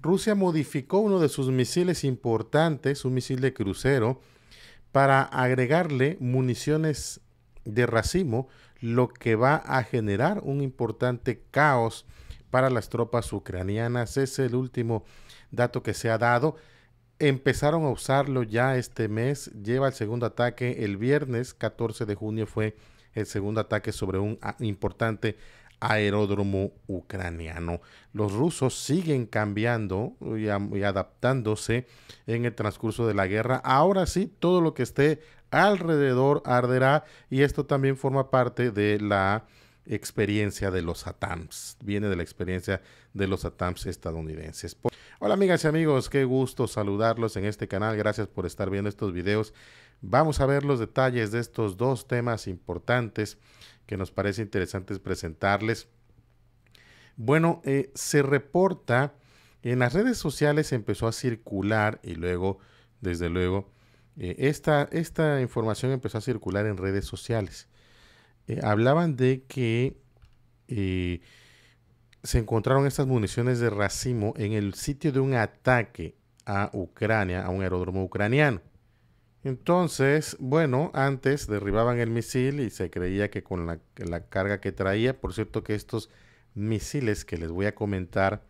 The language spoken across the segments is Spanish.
Rusia modificó uno de sus misiles importantes, un misil de crucero, para agregarle municiones de racimo, lo que va a generar un importante caos para las tropas ucranianas. Es el último dato que se ha dado. Empezaron a usarlo ya este mes, lleva el segundo ataque el viernes 14 de junio fue el segundo ataque sobre un importante aeródromo ucraniano. Los rusos siguen cambiando y, adaptándose en el transcurso de la guerra. Ahora sí, todo lo que esté alrededor arderá y esto también forma parte de la experiencia de los ATAMS. Viene de la experiencia de los ATAMS estadounidenses. Hola amigas y amigos, qué gusto saludarlos en este canal. Gracias por estar viendo estos videos. Vamos a ver los detalles de estos dos temas importantes que nos parece interesantes presentarles. Bueno, eh, se reporta en las redes sociales empezó a circular y luego, desde luego, eh, esta, información empezó a circular en redes sociales. Eh, hablaban de que se encontraron estas municiones de racimo en el sitio de un ataque a Ucrania, a un aeródromo ucraniano. Entonces, bueno, antes derribaban el misil y se creía que con la, carga que traía, por cierto que estos misiles que les voy a comentar,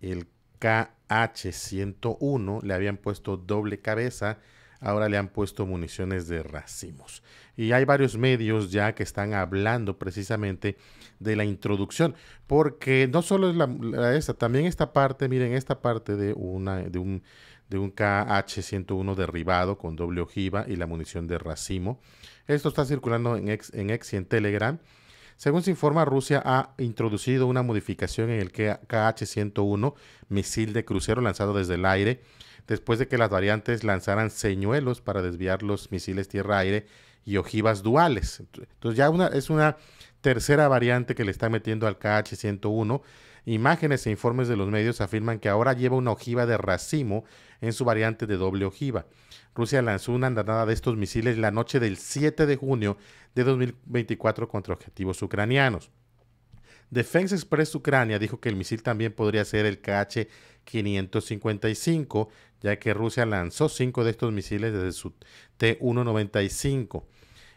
el KH-101, le habían puesto doble cabeza ahora le han puesto municiones de racimos. Y hay varios medios ya que están hablando precisamente de la introducción, porque no solo es la, esta, también esta parte, miren, esta parte de, una, de un de un KH-101 derribado con doble ojiva y la munición de racimo. Esto está circulando en en ex y en Telegram. Según se informa, Rusia ha introducido una modificación en el KH-101, misil de crucero lanzado desde el aire, después de que las variantes lanzaran señuelos para desviar los misiles tierra-aire y ojivas duales. Entonces ya una, es una tercera variante que le está metiendo al KH-101. Imágenes e informes de los medios afirman que ahora lleva una ojiva de racimo en su variante de doble ojiva. Rusia lanzó una andanada de estos misiles la noche del 7 de junio de 2024 contra objetivos ucranianos. Defense Express Ucrania dijo que el misil también podría ser el KH-555, ya que Rusia lanzó cinco de estos misiles desde su T-195.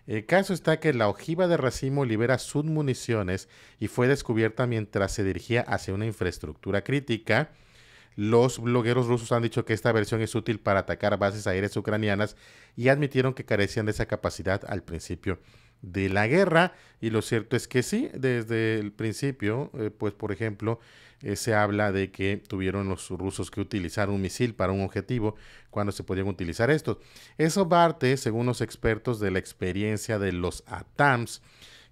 El caso está que la ojiva de racimo libera sus municiones y fue descubierta mientras se dirigía hacia una infraestructura crítica. Los blogueros rusos han dicho que esta versión es útil para atacar bases aéreas ucranianas y admitieron que carecían de esa capacidad al principio de la guerra. Y lo cierto es que sí, desde el principio, eh, pues por ejemplo, eh, se habla de que tuvieron los rusos que utilizar un misil para un objetivo cuando se podían utilizar estos. Eso parte, según los expertos, de la experiencia de los ATAMS,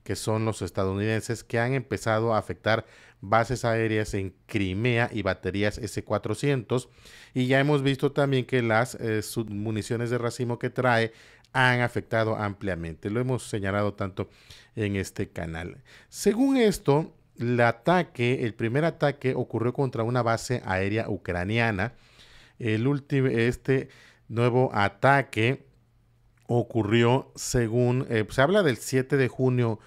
que son los estadounidenses que han empezado a afectar bases aéreas en Crimea y baterías S-400. Y ya hemos visto también que las eh, municiones de racimo que trae han afectado ampliamente. Lo hemos señalado tanto en este canal. Según esto, el ataque, el primer ataque ocurrió contra una base aérea ucraniana. El último, este nuevo ataque ocurrió según, eh, se habla del 7 de junio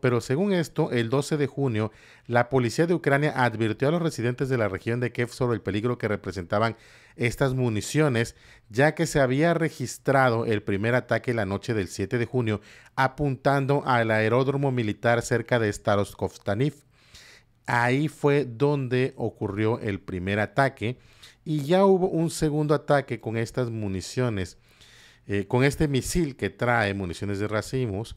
pero según esto, el 12 de junio, la policía de Ucrania advirtió a los residentes de la región de Kiev sobre el peligro que representaban estas municiones, ya que se había registrado el primer ataque la noche del 7 de junio, apuntando al aeródromo militar cerca de Staroskovstaniv. Ahí fue donde ocurrió el primer ataque y ya hubo un segundo ataque con estas municiones, eh, con este misil que trae municiones de racimos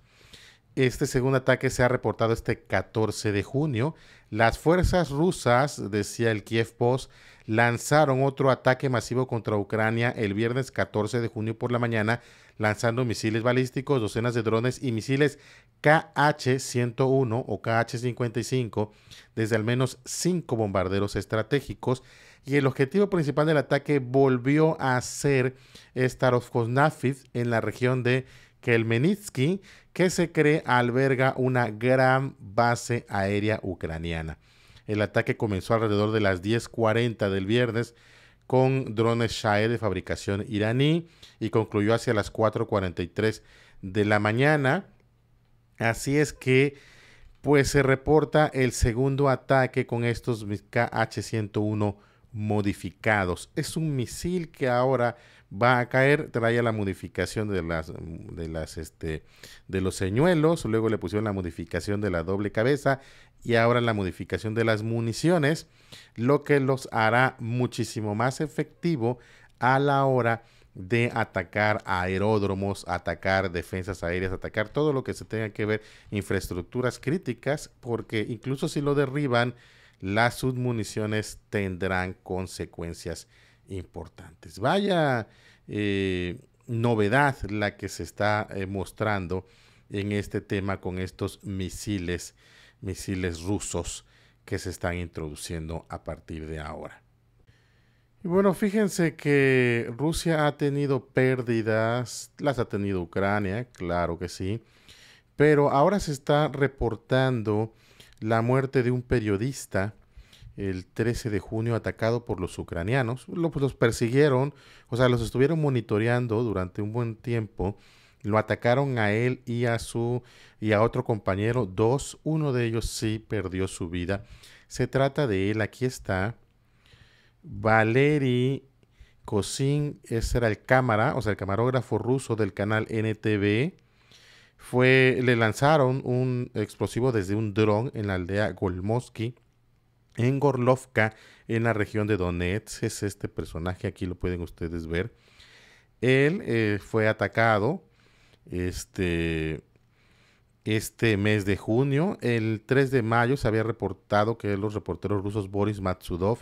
este segundo ataque se ha reportado este 14 de junio. Las fuerzas rusas, decía el Kiev Post, lanzaron otro ataque masivo contra Ucrania el viernes 14 de junio por la mañana, lanzando misiles balísticos, docenas de drones y misiles KH-101 o KH-55 desde al menos cinco bombarderos estratégicos. Y el objetivo principal del ataque volvió a ser Starovkoznafiv en la región de que el que se cree alberga una gran base aérea ucraniana. El ataque comenzó alrededor de las 10:40 del viernes con drones Shae de fabricación iraní y concluyó hacia las 4:43 de la mañana. Así es que pues se reporta el segundo ataque con estos KH-101 modificados. Es un misil que ahora va a caer, trae la modificación de las, mm, este, de los señuelos, luego le pusieron la modificación de la doble cabeza y ahora la modificación de las municiones, lo que los hará muchísimo más efectivo a la hora de atacar aeródromos, atacar defensas aéreas, atacar todo lo que se tenga que ver infraestructuras críticas, porque incluso si lo derriban, las submuniciones tendrán consecuencias importantes. Vaya eh, novedad la que se está eh, mostrando en este tema con estos misiles, misiles rusos que se están introduciendo a partir de ahora. Y bueno, fíjense que Rusia ha tenido pérdidas, las ha tenido Ucrania, claro que sí, pero ahora se está reportando la muerte de un periodista el 13 de junio atacado por los ucranianos. Pues, los, persiguieron, o sea, los estuvieron monitoreando durante un buen tiempo. Lo atacaron a él y a su y a otro compañero. Dos, uno de ellos sí perdió su vida. Se trata de él, aquí está. Valery Kosin, ese era el cámara, o sea, el camarógrafo ruso del canal NTV. Fue, le lanzaron un explosivo desde un dron en la aldea Golmoski en Gorlovka, en la región de Donetsk. Es este personaje, aquí lo pueden ustedes ver. Él eh, fue atacado este, este mes de junio. El 3 de mayo se había reportado que los reporteros rusos Boris Matsudov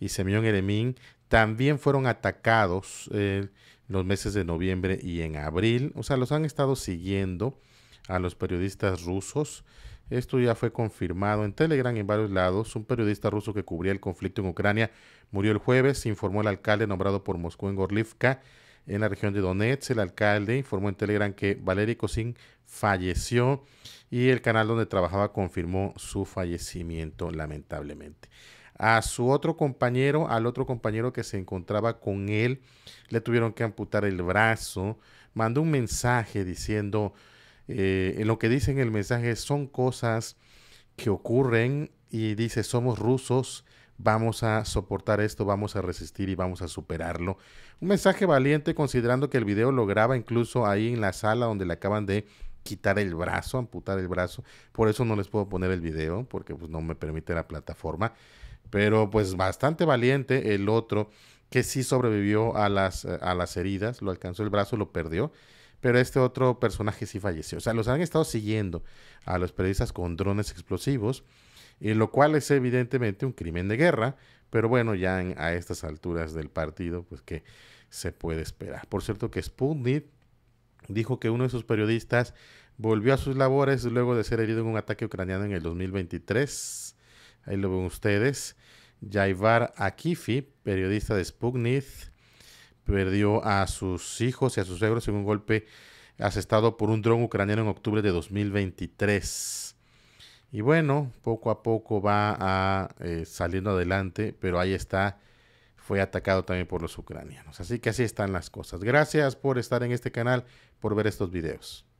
y Semyon Eremin también fueron atacados en eh, los meses de noviembre y en abril. O sea, los han estado siguiendo a los periodistas rusos. Esto ya fue confirmado en Telegram en varios lados. Un periodista ruso que cubría el conflicto en Ucrania murió el jueves, informó el alcalde nombrado por Moscú en Gorlivka, en la región de Donetsk. El alcalde informó en Telegram que Valery Kosin falleció y el canal donde trabajaba confirmó su fallecimiento, lamentablemente. A su otro compañero, al otro compañero que se encontraba con él, le tuvieron que amputar el brazo. Mandó un mensaje diciendo eh, en lo que dice en el mensaje son cosas que ocurren y dice, somos rusos, vamos a soportar esto, vamos a resistir y vamos a superarlo. Un mensaje valiente considerando que el video lo graba incluso ahí en la sala donde le acaban de quitar el brazo, amputar el brazo. Por eso no les puedo poner el video porque pues, no me permite la plataforma. Pero pues bastante valiente el otro que sí sobrevivió a las, eh, a las heridas, lo alcanzó el brazo, lo perdió pero este otro personaje sí falleció. O sea, los han estado siguiendo a los periodistas con drones explosivos, y lo cual es evidentemente un crimen de guerra, pero bueno, ya a estas alturas del partido, pues que se puede esperar. Por cierto que Sputnik dijo que uno de sus periodistas volvió a sus labores luego de ser herido en un ataque ucraniano en el 2023. Ahí lo ven ustedes. Jaivar Akifi, periodista de Sputnik, perdió a sus hijos y a sus suegros en un golpe asestado por un dron ucraniano en octubre de 2023. Y bueno, poco a poco va a, eh, saliendo adelante, pero ahí está, fue atacado también por los ucranianos. Así que así están las cosas. Gracias por estar en este canal, por ver estos videos.